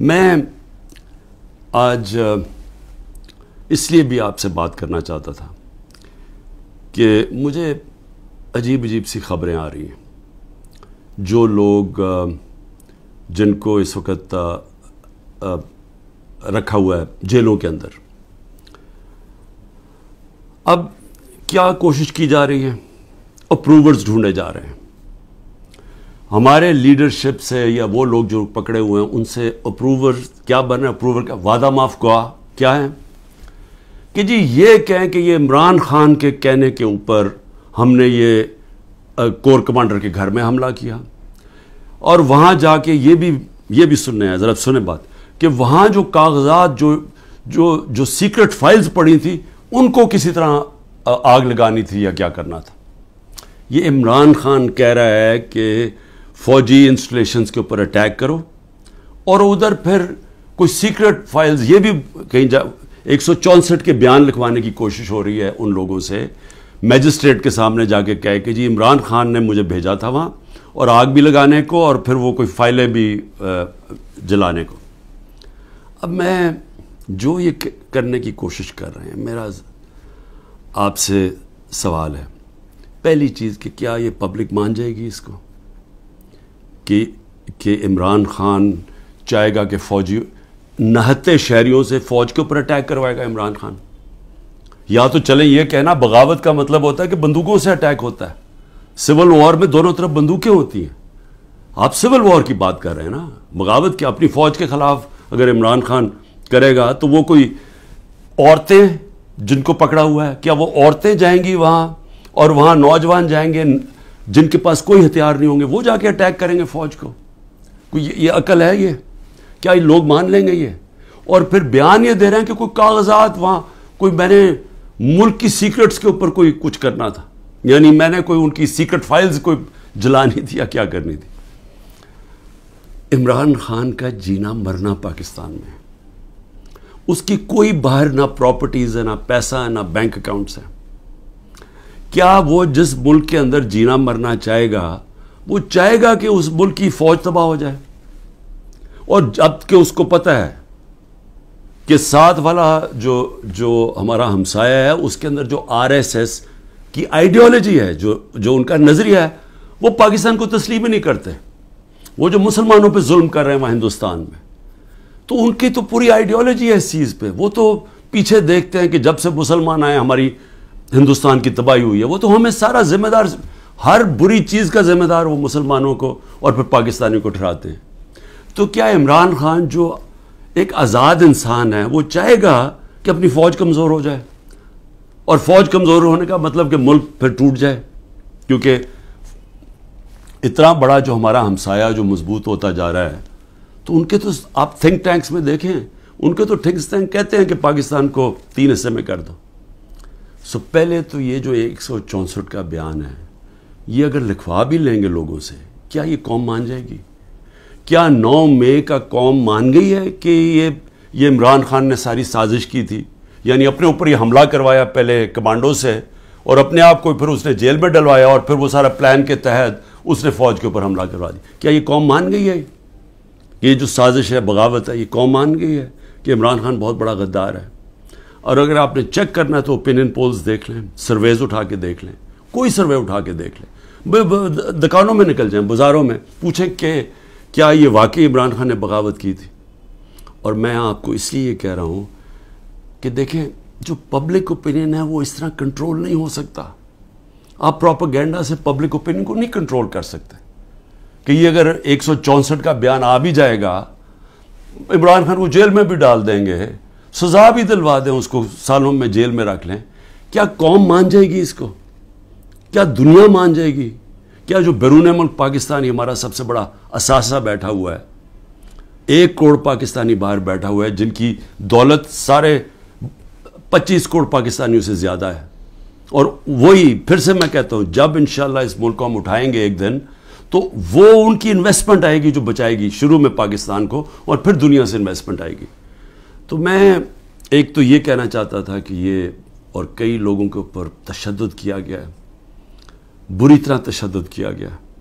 मैं आज इसलिए भी आपसे बात करना चाहता था कि मुझे अजीब अजीब सी खबरें आ रही हैं जो लोग जिनको इस वक्त रखा हुआ है जेलों के अंदर अब क्या कोशिश की जा रही है अप्रूवर्स ढूंढे जा रहे हैं हमारे लीडरशिप से या वो लोग जो पकड़े हुए हैं उनसे अप्रूवर क्या बने अप्रूवर का वादा माफ का क्या है कि जी ये कहें कि ये इमरान खान के कहने के ऊपर हमने ये कोर कमांडर के घर में हमला किया और वहाँ जाके ये भी ये भी सुनने हैं ज़रा सुने बात कि वहाँ जो कागजात जो जो जो सीक्रेट फाइल्स पड़ी थी उनको किसी तरह आग लगानी थी या क्या करना था ये इमरान खान कह रहा है कि फौजी इंस्टॉलेशंस के ऊपर अटैक करो और उधर फिर कुछ सीक्रेट फाइल्स ये भी कहीं जा एक के बयान लिखवाने की कोशिश हो रही है उन लोगों से मैजिस्ट्रेट के सामने जाके कहे कि जी इमरान खान ने मुझे भेजा था वहाँ और आग भी लगाने को और फिर वो कोई फाइलें भी जलाने को अब मैं जो ये करने की कोशिश कर रहे हैं मेरा आपसे सवाल है पहली चीज़ कि क्या ये पब्लिक मान जाएगी इसको कि कि इमरान खान चाहेगा कि फ़ौजी नहते शहरीों से फ़ौज के ऊपर अटैक करवाएगा इमरान खान या तो चले ये कहना बगावत का मतलब होता है कि बंदूकों से अटैक होता है सिविल वॉर में दोनों तरफ बंदूकें होती हैं आप सिविल वॉर की बात कर रहे हैं ना बगावत की अपनी फ़ौज के ख़िलाफ़ अगर इमरान खान करेगा तो वो कोई औरतें जिनको पकड़ा हुआ है क्या वो औरतें जाएंगी वहां और वहाँ नौजवान जाएंगे जिनके पास कोई हथियार नहीं होंगे वो जाके अटैक करेंगे फौज को ये, ये अकल है ये क्या ये लोग मान लेंगे ये और फिर बयान ये दे रहे हैं कि कोई कागजात वहाँ कोई मैंने मुल्क की सीक्रेट्स के ऊपर कोई कुछ करना था यानी मैंने कोई उनकी सीक्रेट फाइल्स कोई जलानी थी या क्या करनी थी इमरान खान का जीना मरना पाकिस्तान में उसकी कोई बाहर ना प्रॉपर्टीज़ है ना पैसा है ना बैंक अकाउंट्स है क्या वो जिस मुल्क के अंदर जीना मरना चाहेगा वो चाहेगा कि उस मुल्क की फौज तबाह हो जाए और अब के उसको पता है कि साथ वाला जो जो हमारा हमसाया है उसके अंदर जो आरएसएस की आइडियोलॉजी है जो जो उनका नज़रिया है वो पाकिस्तान को तस्लीम ही नहीं करते वो जो मुसलमानों पे जुल्म कर रहे हैं वहाँ हिंदुस्तान में तो उनकी तो पूरी आइडियोलॉजी है इस चीज़ पे वो तो पीछे देखते हैं कि जब से मुसलमान आए हमारी हिंदुस्तान की तबाही हुई है वो तो हमें सारा जिम्मेदार हर बुरी चीज़ का जिम्मेदार वो मुसलमानों को और फिर पाकिस्तानी को ठहराते हैं तो क्या इमरान खान जो एक आज़ाद इंसान है वो चाहेगा कि अपनी फ़ौज कमज़ोर हो जाए और फ़ौज कमज़ोर होने का मतलब कि मुल्क फिर टूट जाए क्योंकि इतना बड़ा जो हमारा हमसाया जो मजबूत होता जा रहा है तो उनके तो आप थिंक टैंक्स में देखें उनके तो थिंक टैंक कहते हैं कि पाकिस्तान को तीन हिस्से में कर दो सो पहले तो ये जो एक सौ चौंसठ का बयान है ये अगर लिखवा भी लेंगे लोगों से क्या ये कौम मान जाएगी क्या नौ मई का कौम मान गई है कि ये ये इमरान खान ने सारी साजिश की थी यानी अपने ऊपर ये हमला करवाया पहले कमांडो से और अपने आप को फिर उसने जेल में डलवाया और फिर वो सारा प्लान के तहत उसने फौज के ऊपर हमला करवा दिया क्या ये कौम मान गई है ये जो साजिश है बगावत है ये कौम मान गई है कि इमरान खान बहुत बड़ा गद्दार है और अगर आपने चेक करना है तो ओपिनियन पोल्स देख लें सर्वेज उठा के देख लें कोई सर्वे उठा के देख लें दुकानों में निकल जाएं बाज़ारों में पूछें कि क्या ये वाकई इमरान खान ने बगावत की थी और मैं आपको इसलिए कह रहा हूँ कि देखें जो पब्लिक ओपिनियन है वो इस तरह कंट्रोल नहीं हो सकता आप प्रोपागेंडा से पब्लिक ओपिनियन को नहीं कंट्रोल कर सकते कि ये अगर एक का बयान आ भी जाएगा इमरान खान को जेल में भी डाल देंगे सजा भी दिलवा दें उसको सालों में जेल में रख लें क्या कौम मान जाएगी इसको क्या दुनिया मान जाएगी क्या जो बैरून मुल्क पाकिस्तानी हमारा सबसे बड़ा असासा बैठा हुआ है एक करोड़ पाकिस्तानी बाहर बैठा हुआ है जिनकी दौलत सारे पच्चीस करोड़ पाकिस्तानियों से ज़्यादा है और वही फिर से मैं कहता हूँ जब इन इस मुल्क को हम उठाएंगे एक दिन तो वो उनकी इन्वेस्टमेंट आएगी जो बचाएगी शुरू में पाकिस्तान को और फिर दुनिया से इन्वेस्टमेंट आएगी तो मैं एक तो ये कहना चाहता था कि ये और कई लोगों के ऊपर तशद किया गया है बुरी तरह तशद किया गया है